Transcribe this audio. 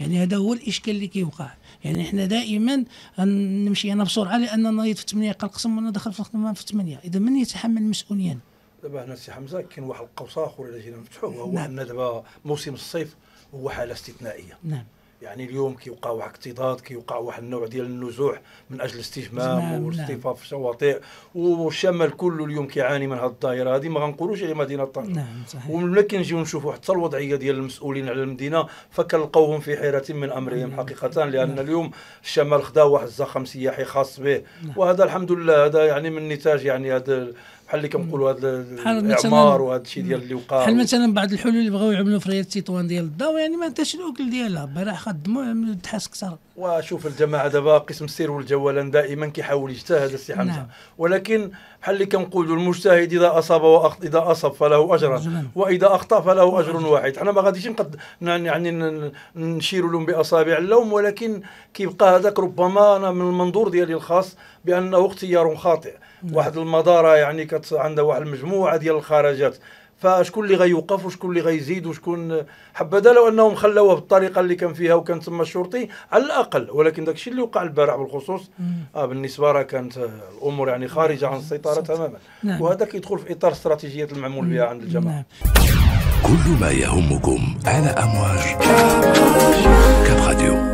يعني هذا هو الاشكال اللي كيوقع يعني احنا دائما نمشي انا بسرعه لان نايض في 8 قال قسم وانا دخل في الخدمه في 8 اذا من يتحمل مسؤوليه دابا هنا سي حمزه كاين واحد القوس اخر اللي جينا نفتحوه وهو نعم. ان دابا موسم الصيف هو حاله استثنائيه نعم يعني اليوم كيوقع واحد اكتضاد كيوقع واحد النوع ديال النزوح من اجل الاستجمام نعم. والاصطفاف في الشواطئ والشمال كله اليوم كيعاني من هذه الظاهره هذه ما غنقولوش على مدينه طنجه نعم صحيح وملي كنجيو نشوفوا حتى الوضعيه ديال المسؤولين على المدينه فكنلقاوهم في حيره من امرهم نعم. حقيقه لان نعم. اليوم الشمال خدا واحد الزخم سياحي خاص به نعم. وهذا الحمد لله هذا يعني من نتاج يعني هذا بحال اللي كنقولوا هذا الاعمار وهذا الشيء ديال اللي وقع بحال مثلا بعض الحلول اللي بغاو يعملوا في فريات تطوان ديال الضو يعني ما انتش الاكل ديالها البارح خدموا عملوا الدحاس كثر وشوف الجماعه دابا قسم السير والجولان دائما كيحاول يجتهد السي حمزه نعم. ولكن بحال اللي كنقولوا المجتهد اذا اصاب واخطا اذا اصب فله اجرا واذا اخطا فله اجر واحد حنا ما غاديش نقد يعني نشير لهم باصابع اللوم ولكن كيبقى هذاك ربما انا من المنظور ديالي الخاص بانه اختيار خاطئ نعم. واحد المداره يعني كت عندها واحد المجموعه ديال الخرجات فشكون اللي غيوقف وشكون اللي غيزيد وشكون حبذا لو انهم خلوها بالطريقه اللي كان فيها وكان تما الشرطي على الاقل ولكن داك الشيء اللي وقع البارح بالخصوص نعم. آه بالنسبه راه كانت الامور يعني خارجه عن السيطره تماما نعم. وهذا كيدخل في اطار استراتيجيه المعمول بها عند الجماعه نعم. كل ما يهمكم على امواج كاب راديو